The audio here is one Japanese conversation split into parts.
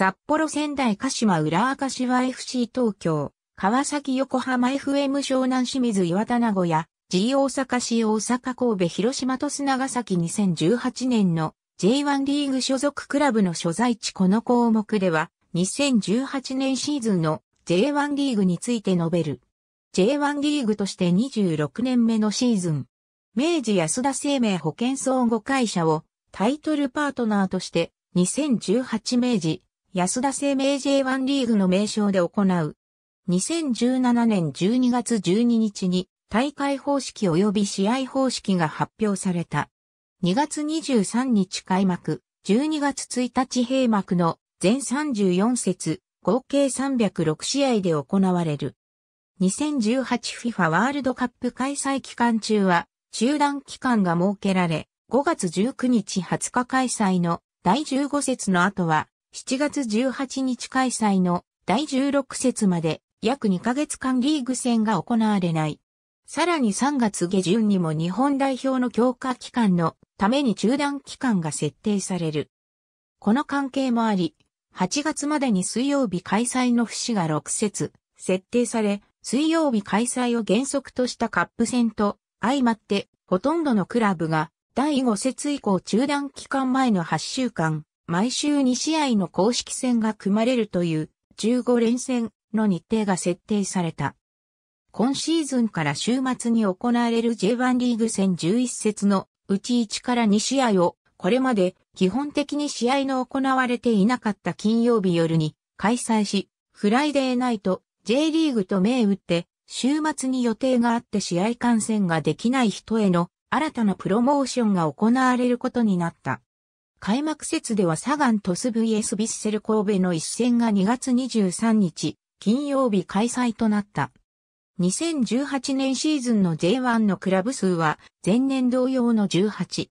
札幌仙台鹿島浦赤島 FC 東京、川崎横浜 FM 湘南清水岩田名古屋、G 大阪市大阪神戸広島と長崎2018年の J1 リーグ所属クラブの所在地この項目では2018年シーズンの J1 リーグについて述べる。J1 リーグとして26年目のシーズン。明治安田生命保険相互会社をタイトルパートナーとして2018明治安田生命 J1 リーグの名称で行う。2017年12月12日に大会方式及び試合方式が発表された。2月23日開幕、12月1日閉幕の全34節、合計306試合で行われる。2018FIFA ワールドカップ開催期間中は、中断期間が設けられ、5月19日20日開催の第15節の後は、7月18日開催の第16節まで約2ヶ月間リーグ戦が行われない。さらに3月下旬にも日本代表の強化期間のために中断期間が設定される。この関係もあり、8月までに水曜日開催の節が6節設定され、水曜日開催を原則としたカップ戦と相まって、ほとんどのクラブが第5節以降中断期間前の8週間、毎週2試合の公式戦が組まれるという15連戦の日程が設定された。今シーズンから週末に行われる J1 リーグ戦11節のうち1から2試合をこれまで基本的に試合の行われていなかった金曜日夜に開催し、フライデーナイト J リーグと銘打って週末に予定があって試合観戦ができない人への新たなプロモーションが行われることになった。開幕節ではサガン鳥栖 VS ヴィッセル神戸の一戦が2月23日、金曜日開催となった。2018年シーズンの J1 のクラブ数は前年同様の18。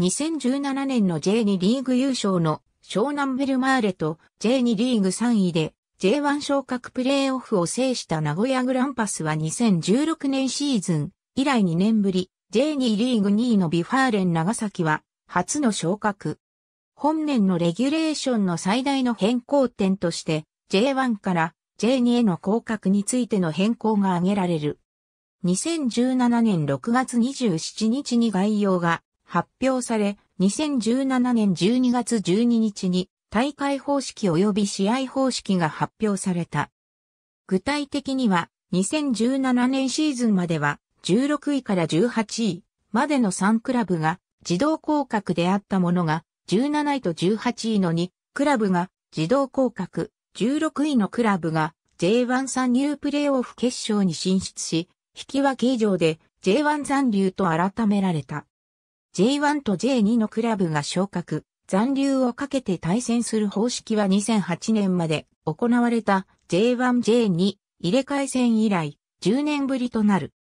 2017年の J2 リーグ優勝の湘南ベルマーレと J2 リーグ3位で J1 昇格プレーオフを制した名古屋グランパスは2016年シーズン以来2年ぶり J2 リーグ2位のビファーレン長崎は初の昇格。本年のレギュレーションの最大の変更点として J1 から J2 への降格についての変更が挙げられる。2017年6月27日に概要が発表され、2017年12月12日に大会方式及び試合方式が発表された。具体的には、2017年シーズンまでは16位から18位までの3クラブが自動降格であったものが、17位と18位の2、クラブが自動降格、16位のクラブが J1 参入プレーオフ決勝に進出し、引き分け以上で J1 残留と改められた。J1 と J2 のクラブが昇格、残留をかけて対戦する方式は2008年まで行われた J1J2 入れ替え戦以来10年ぶりとなる。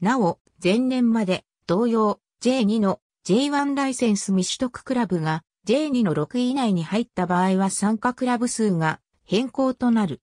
なお、前年まで同様 J2 の J1 ライセンス未取得クラブが J2 の6位以内に入った場合は参加クラブ数が変更となる。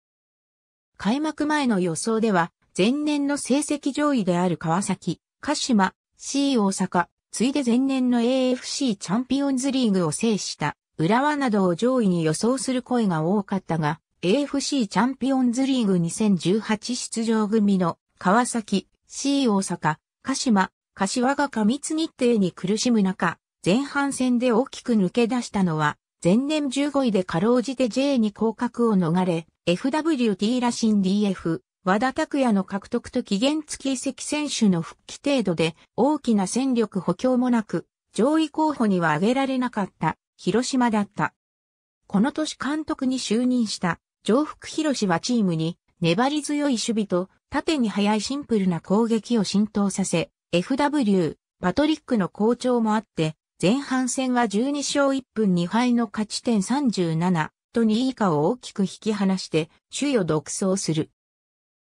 開幕前の予想では、前年の成績上位である川崎、鹿島、C 大阪、ついで前年の AFC チャンピオンズリーグを制した浦和などを上位に予想する声が多かったが、AFC チャンピオンズリーグ2018出場組の川崎、C 大阪、鹿島、柏が過密日程に苦しむ中、前半戦で大きく抜け出したのは、前年15位でかろうじて J に降格を逃れ、FWT らしん DF、和田拓也の獲得と期限付き移籍選手の復帰程度で、大きな戦力補強もなく、上位候補には挙げられなかった、広島だった。この年監督に就任した、上福広氏はチームに、粘り強い守備と、縦に速いシンプルな攻撃を浸透させ、FW、パトリックの好調もあって、前半戦は12勝1分2敗の勝ち点37と2位以下を大きく引き離して、首位を独走する。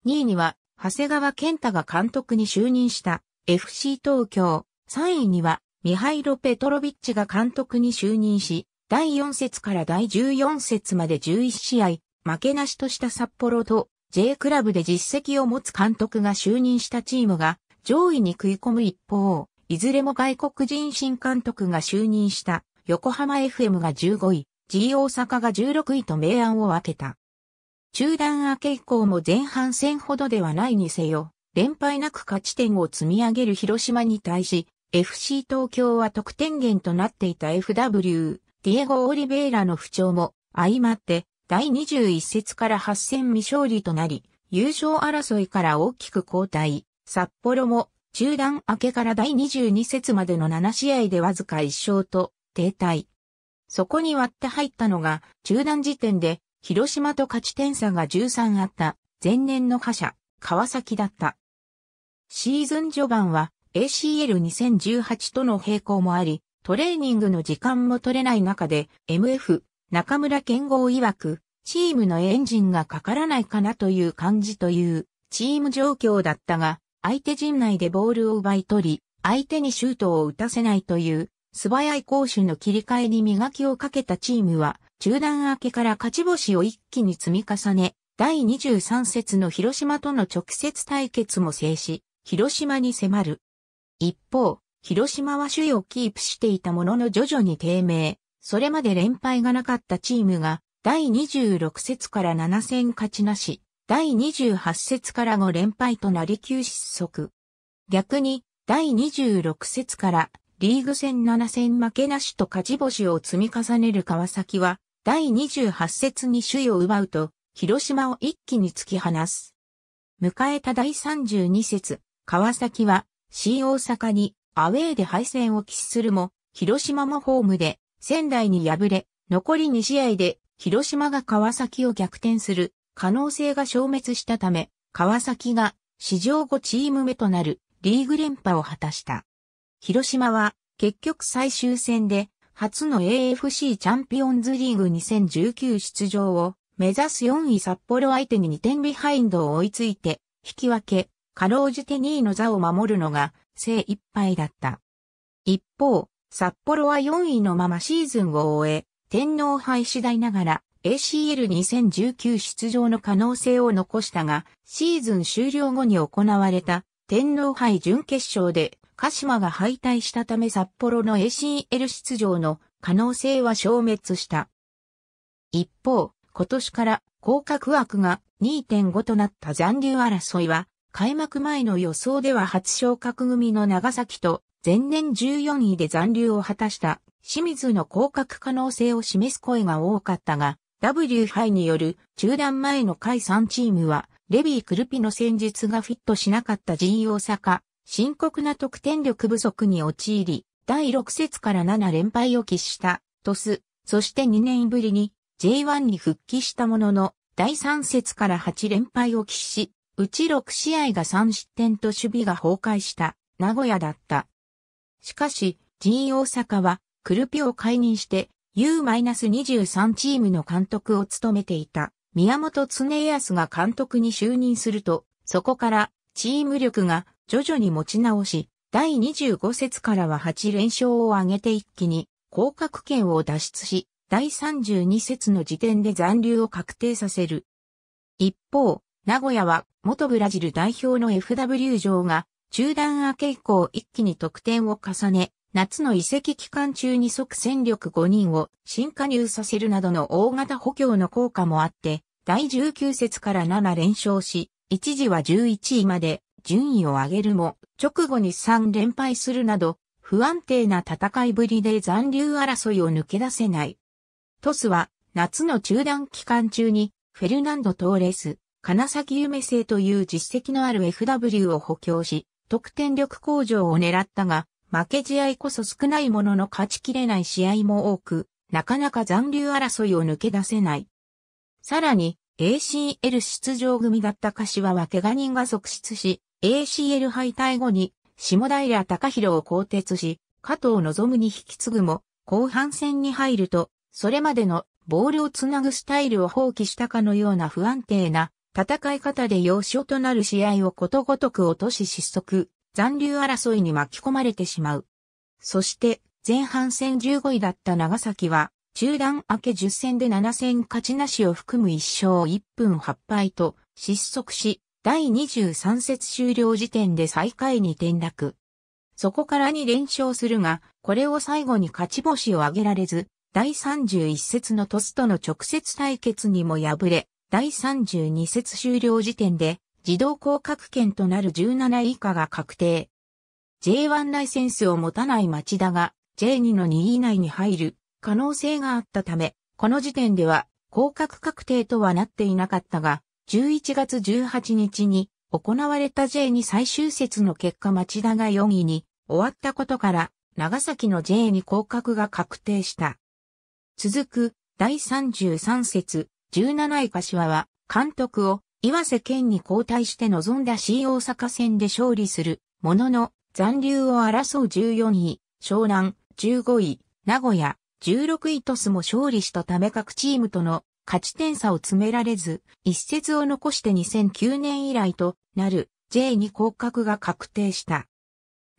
2位には、長谷川健太が監督に就任した FC 東京。3位には、ミハイロ・ペトロビッチが監督に就任し、第4節から第14節まで11試合、負けなしとした札幌と J クラブで実績を持つ監督が就任したチームが上位に食い込む一方、いずれも外国人新監督が就任した横浜 FM が15位、G 大阪が16位と明暗を分けた。中断明け以降も前半戦ほどではないにせよ、連敗なく勝ち点を積み上げる広島に対し、FC 東京は得点源となっていた FW、ディエゴ・オリベイラの不調も相まって、第21節から8戦未勝利となり、優勝争いから大きく後退。札幌も中断明けから第22節までの7試合でわずか1勝と停滞。そこに割って入ったのが中断時点で広島と勝ち点差が13あった前年の覇者、川崎だった。シーズン序盤は ACL2018 との並行もあり、トレーニングの時間も取れない中で MF 中村健吾曰くチームのエンジンがかからないかなという感じというチーム状況だったが、相手陣内でボールを奪い取り、相手にシュートを打たせないという素早い攻守の切り替えに磨きをかけたチームは、中断明けから勝ち星を一気に積み重ね、第23節の広島との直接対決も制し、広島に迫る。一方、広島は首位をキープしていたものの徐々に低迷。それまで連敗がなかったチームが、第26節から7戦勝ちなし、第28節から5連敗となり9失速。逆に、第26節からリーグ戦7戦負けなしと勝ち星を積み重ねる川崎は、第28節に首位を奪うと、広島を一気に突き放す。迎えた第32節、川崎は、新大阪にアウェーで敗戦を喫するも、広島もホームで仙台に敗れ、残り2試合で広島が川崎を逆転する可能性が消滅したため、川崎が史上5チーム目となるリーグ連覇を果たした。広島は結局最終戦で初の AFC チャンピオンズリーグ2019出場を目指す4位札幌相手に2点ビハインドを追いついて引き分け、かろうじて2位の座を守るのが精一杯だった。一方、札幌は4位のままシーズンを終え、天皇杯次第ながら ACL2019 出場の可能性を残したが、シーズン終了後に行われた天皇杯準決勝で鹿島が敗退したため札幌の ACL 出場の可能性は消滅した。一方、今年から降格枠が2.5となった残留争いは、開幕前の予想では初昇格組の長崎と前年14位で残留を果たした清水の降格可能性を示す声が多かったが、W 杯による中断前の解散チームは、レビー・クルピの戦術がフィットしなかった G 大阪、深刻な得点力不足に陥り、第6節から7連敗を喫した、トス、そして2年ぶりに J1 に復帰したものの、第3節から8連敗を喫し、うち6試合が3失点と守備が崩壊した、名古屋だった。しかし、G 大阪は、クルピを解任して、U-23 チームの監督を務めていた宮本常康が監督に就任すると、そこからチーム力が徐々に持ち直し、第25節からは8連勝を挙げて一気に降格圏を脱出し、第32節の時点で残留を確定させる。一方、名古屋は元ブラジル代表の FW 上が中断明け以降一気に得点を重ね、夏の移籍期間中に即戦力5人を新加入させるなどの大型補強の効果もあって、第19節から7連勝し、一時は11位まで順位を上げるも、直後に3連敗するなど、不安定な戦いぶりで残留争いを抜け出せない。トスは、夏の中断期間中に、フェルナンド・トーレス、金崎夢生という実績のある FW を補強し、得点力向上を狙ったが、負け試合こそ少ないものの勝ちきれない試合も多く、なかなか残留争いを抜け出せない。さらに、ACL 出場組だった柏は怪我人が続出し、ACL 敗退後に、下平隆弘を更迭し、加藤望に引き継ぐも、後半戦に入ると、それまでのボールをつなぐスタイルを放棄したかのような不安定な戦い方で要所となる試合をことごとく落とし失速、残留争いに巻き込まれてしまう。そして、前半戦15位だった長崎は、中断明け10戦で7戦勝ちなしを含む1勝1分8敗と失速し、第23節終了時点で最下位に転落。そこから2連勝するが、これを最後に勝ち星を挙げられず、第31節のトスとの直接対決にも敗れ、第32節終了時点で自動降格権となる17位以下が確定。J1 ライセンスを持たない町田が J2 の2位以内に入る可能性があったため、この時点では降格確定とはなっていなかったが、11月18日に行われた J2 最終節の結果町田が4位に終わったことから、長崎の J2 降格が確定した。続く第33節17位柏は監督を岩瀬県に交代して臨んだ C 大阪戦で勝利するものの残留を争う14位、湘南、15位、名古屋、16位トスも勝利したため各チームとの勝ち点差を詰められず、一節を残して2009年以来となる J2 降格が確定した。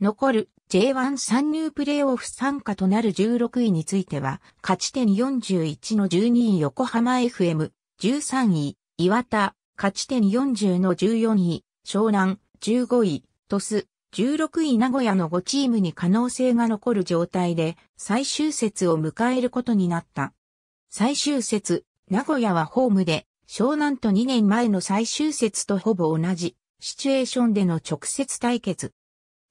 残る J1 参入プレーオフ参加となる16位については、勝ち点41の12位横浜 FM、13位岩田、勝ち点40の14位、湘南、15位、鳥栖、16位名古屋の5チームに可能性が残る状態で最終節を迎えることになった。最終節、名古屋はホームで湘南と2年前の最終節とほぼ同じシチュエーションでの直接対決。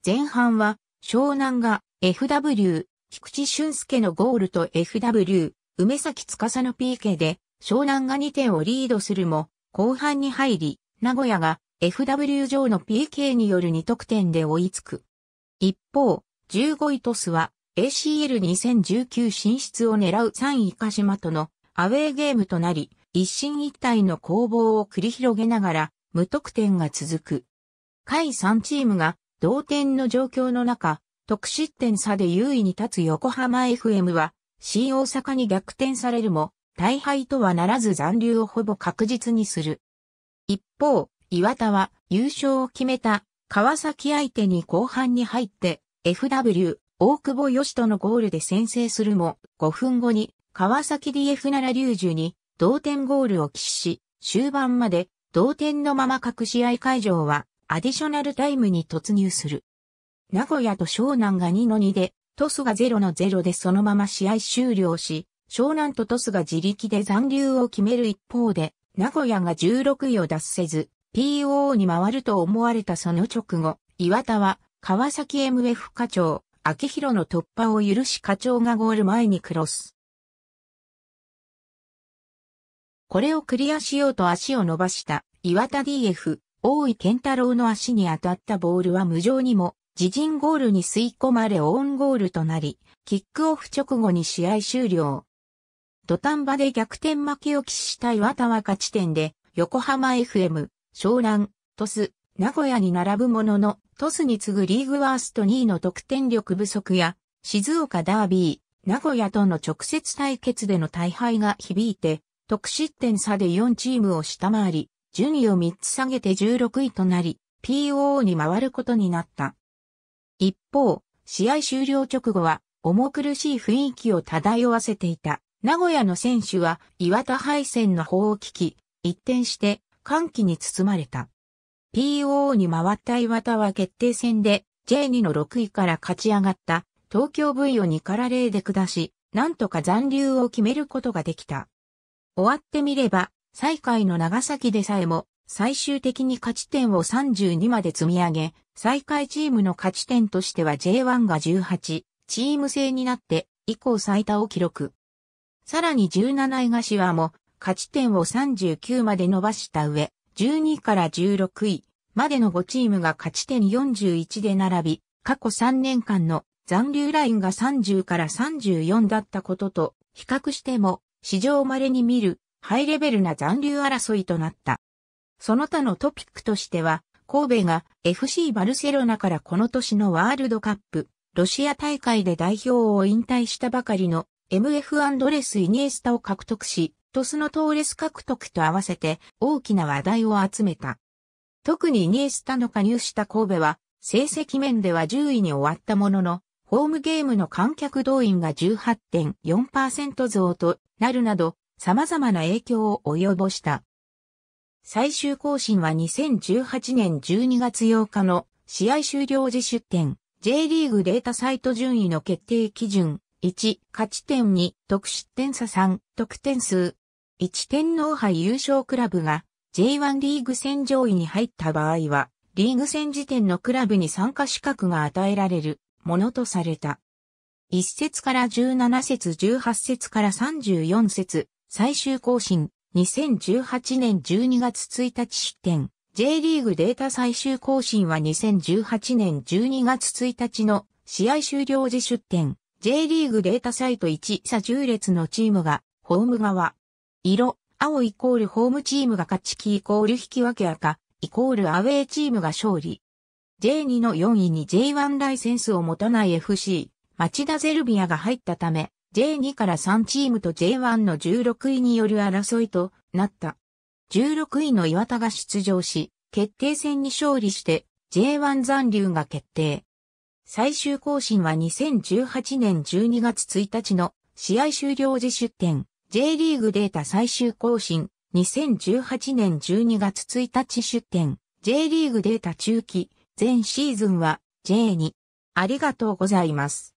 前半は湘南が FW、菊池俊介のゴールと FW、梅崎司の PK で湘南が2点をリードするも後半に入り、名古屋が FW 上の PK による2得点で追いつく。一方、15位トスは ACL2019 進出を狙う3位鹿島とのアウェーゲームとなり、一進一退の攻防を繰り広げながら無得点が続く。下位3チームが同点の状況の中、得失点差で優位に立つ横浜 FM は、新大阪に逆転されるも、大敗とはならず残留をほぼ確実にする。一方、岩田は優勝を決めた川崎相手に後半に入って FW 大久保義人のゴールで先制するも5分後に川崎 DF 奈良龍樹に同点ゴールを喫し終盤まで同点のまま各試合会場はアディショナルタイムに突入する。名古屋と湘南が2の2でトスが0の0でそのまま試合終了し湘南と鳥栖が自力で残留を決める一方で、名古屋が16位を脱せず、PO に回ると思われたその直後、岩田は、川崎 MF 課長、秋広の突破を許し課長がゴール前にクロス。これをクリアしようと足を伸ばした岩田 DF、大井健太郎の足に当たったボールは無情にも自陣ゴールに吸い込まれオンゴールとなり、キックオフ直後に試合終了。土壇場で逆転負けを喫した岩田は勝ち点で、横浜 FM、湘南、鳥栖、名古屋に並ぶものの、トスに次ぐリーグワースト2位の得点力不足や、静岡ダービー、名古屋との直接対決での大敗が響いて、得失点差で4チームを下回り、順位を3つ下げて16位となり、POO に回ることになった。一方、試合終了直後は、重苦しい雰囲気を漂わせていた。名古屋の選手は岩田敗戦の方を聞き、一転して歓喜に包まれた。PO に回った岩田は決定戦で J2 の6位から勝ち上がった東京 V を2から0で下し、なんとか残留を決めることができた。終わってみれば、最下位の長崎でさえも最終的に勝ち点を32まで積み上げ、最下位チームの勝ち点としては J1 が18、チーム制になって以降最多を記録。さらに17位がワも勝ち点を39まで伸ばした上、12位から16位までの5チームが勝ち点41で並び、過去3年間の残留ラインが30から34だったことと比較しても史上稀に見るハイレベルな残留争いとなった。その他のトピックとしては、神戸が FC バルセロナからこの年のワールドカップ、ロシア大会で代表を引退したばかりの MF アンドレス・イニエスタを獲得し、トスのトーレス獲得と合わせて大きな話題を集めた。特にイニエスタの加入した神戸は、成績面では10位に終わったものの、ホームゲームの観客動員が18.4%増となるなど、様々な影響を及ぼした。最終更新は2018年12月8日の試合終了時出展、J リーグデータサイト順位の決定基準、1、勝ち点2、得失点差3、得点数。1天皇杯優勝クラブが J1 リーグ戦上位に入った場合は、リーグ戦時点のクラブに参加資格が与えられるものとされた。1節から17節18節から34節、最終更新、2018年12月1日出展。J リーグデータ最終更新は2018年12月1日の試合終了時出展。J リーグデータサイト1差10列のチームが、ホーム側。色、青イコールホームチームが勝ち、黄イコール引き分け赤、イコールアウェーチームが勝利。J2 の4位に J1 ライセンスを持たない FC、町田ゼルビアが入ったため、J2 から3チームと J1 の16位による争いとなった。16位の岩田が出場し、決定戦に勝利して J1 残留が決定。最終更新は2018年12月1日の試合終了時出展 J リーグデータ最終更新2018年12月1日出展 J リーグデータ中期全シーズンは J2 ありがとうございます。